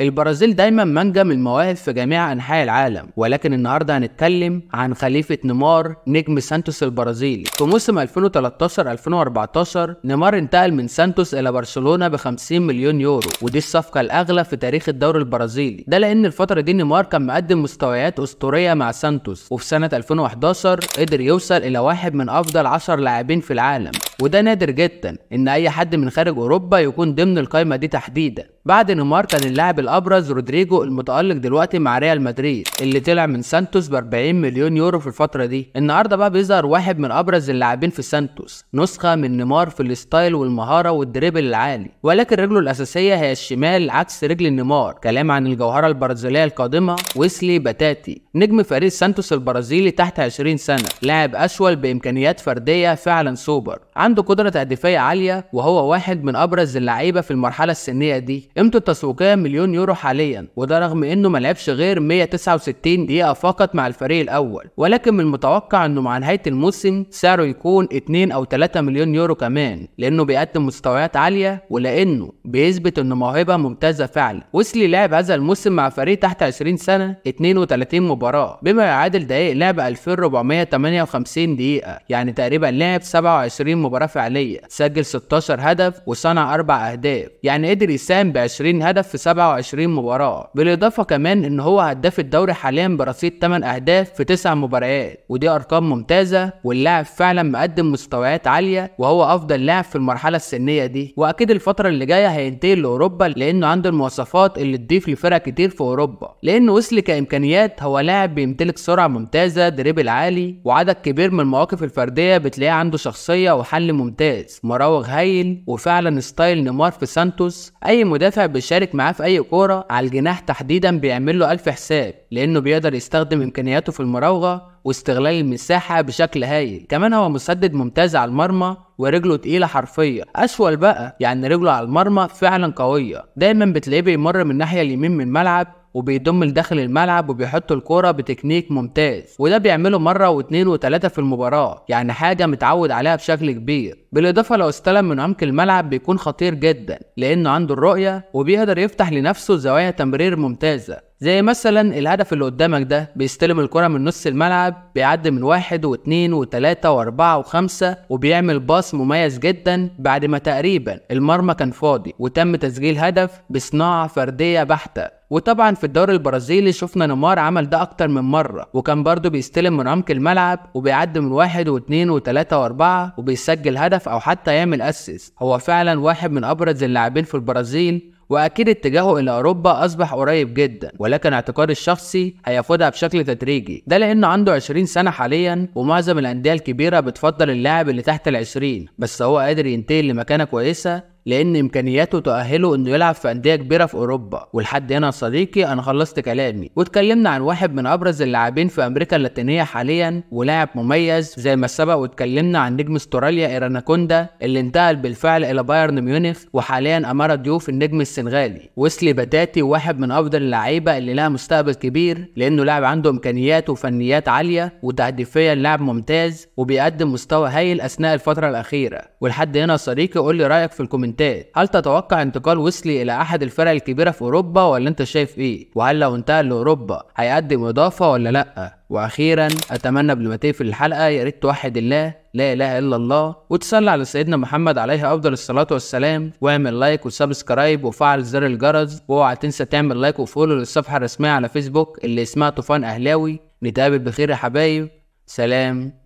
البرازيل دايما منجم من المواهب في جميع انحاء العالم ولكن النهارده هنتكلم عن خليفه نيمار نجم سانتوس البرازيلي في موسم 2013 2014 نيمار انتقل من سانتوس الى برشلونه ب 50 مليون يورو ودي الصفقه الاغلى في تاريخ الدوري البرازيلي ده لان الفتره دي نيمار كان مقدم مستويات اسطوريه مع سانتوس وفي سنه 2011 قدر يوصل الى واحد من افضل 10 لاعبين في العالم وده نادر جدا ان اي حد من خارج اوروبا يكون ضمن القائمه دي تحديدا بعد نيمار كان اللاعب الابرز رودريجو المتالق دلوقتي مع ريال مدريد اللي طلع من سانتوس ب 40 مليون يورو في الفتره دي النهارده بقى بيظهر واحد من ابرز اللاعبين في سانتوس نسخه من نيمار في الستايل والمهاره والدريبل العالي ولكن رجله الاساسيه هي الشمال عكس رجل نيمار كلام عن الجوهره البرازيليه القادمه ويسلي باتاتي نجم فريق سانتوس البرازيلي تحت 20 سنه لاعب اشول بامكانيات فرديه فعلا سوبر عنده قدرة تهديفية عالية وهو واحد من أبرز اللعيبة في المرحلة السنية دي قيمته التسويقية مليون يورو حاليا وده رغم إنه ملعبش غير 169 دقيقة فقط مع الفريق الأول ولكن من المتوقع إنه مع نهاية الموسم سعره يكون 2 أو 3 مليون يورو كمان لأنه بيقدم مستويات عالية ولأنه بيثبت إنه موهبة ممتازة فعلا وسلي لعب هذا الموسم مع فريق تحت 20 سنة 32 مباراة بما يعادل دقائق لعب 2458 دقيقة يعني تقريبا لعب 27 مباراة مباراة فعلية سجل 16 هدف وصنع 4 أهداف يعني قدر يساهم ب 20 هدف في 27 مباراة بالإضافة كمان إن هو هداف الدوري حاليا برصيد 8 أهداف في 9 مباريات ودي أرقام ممتازة واللاعب فعلا مقدم مستويات عالية وهو أفضل لاعب في المرحلة السنية دي وأكيد الفترة اللي جاية هينتقل لأوروبا لأنه عنده المواصفات اللي تضيف لفرق كتير في أوروبا لأنه وصل كإمكانيات هو لاعب بيمتلك سرعة ممتازة دريبل عالي وعدد كبير من المواقف الفردية بتلاقيه عنده شخصية وحل حل ممتاز مراوغ هايل وفعلا ستايل نيمار في سانتوس اي مدافع بيشارك معاه في اي كوره على الجناح تحديدا بيعمل له الف حساب لانه بيقدر يستخدم امكانياته في المراوغه واستغلال المساحة بشكل هايل كمان هو مسدد ممتاز على المرمى ورجله تقيلة حرفيا أسول بقى يعني رجله على المرمى فعلا قوية دايما بتلاقيه بيمر من الناحية اليمين من الملعب وبيضم لداخل الملعب وبيحط الكوره بتكنيك ممتاز وده بيعمله مره واثنين وثلاثه في المباراه يعني حاجه متعود عليها بشكل كبير بالاضافه لو استلم من عمق الملعب بيكون خطير جدا لانه عنده الرؤيه وبيقدر يفتح لنفسه زوايا تمرير ممتازه زي مثلا الهدف اللي قدامك ده بيستلم الكرة من نص الملعب بيعدي من واحد واثنين وتلاتة واربعة وخمسة وبيعمل باص مميز جدا بعد ما تقريبا المرمى كان فاضي وتم تسجيل هدف بصناعة فردية بحتة وطبعا في الدوري البرازيلي شفنا نيمار عمل ده اكتر من مره وكان برضه بيستلم من عمق الملعب وبيعدي من واحد واثنين وثلاثه واربعه وبيسجل هدف او حتى يعمل اسس هو فعلا واحد من ابرز اللاعبين في البرازيل واكيد اتجاهه الى اوروبا اصبح قريب جدا ولكن اعتقادي الشخصي هياخدها بشكل تدريجي ده لانه عنده 20 سنه حاليا ومعظم الانديه الكبيره بتفضل اللاعب اللي تحت ال 20 بس هو قادر ينتقل لمكانه كويسه لان امكانياته تؤهله انه يلعب في انديه كبيره في اوروبا ولحد هنا يا صديقي انا خلصت كلامي واتكلمنا عن واحد من ابرز اللاعبين في امريكا اللاتينيه حاليا ولاعب مميز زي ما سبق واتكلمنا عن نجم استراليا ايراناكوندا اللي انتقل بالفعل الى بايرن ميونخ وحاليا اماره ضيوف النجم السنغالي وسلي بتاتي واحد من افضل اللعيبه اللي لها مستقبل كبير لانه لاعب عنده امكانيات وفنيات عاليه وتهديفيا لاعب ممتاز وبيقدم مستوى هايل اثناء الفتره الاخيره ولحد هنا يا صديقي قول لي رايك في الكومنتات بوينتات هل تتوقع انتقال ويسلي الى احد الفرق الكبيره في اوروبا ولا انت شايف ايه وهل لو انتقل لاوروبا هيقدم اضافه ولا لا واخيرا اتمنى قبل ما تقفل الحلقه يا ريت توحد الله لا اله الا الله وتصلي على سيدنا محمد عليه افضل الصلاه والسلام واعمل لايك وسبسكرايب وفعل زر الجرس واوعى تنسى تعمل لايك وفولو للصفحه الرسميه على فيسبوك اللي اسمها طوفان اهلاوي نتقابل بخير يا حبايب سلام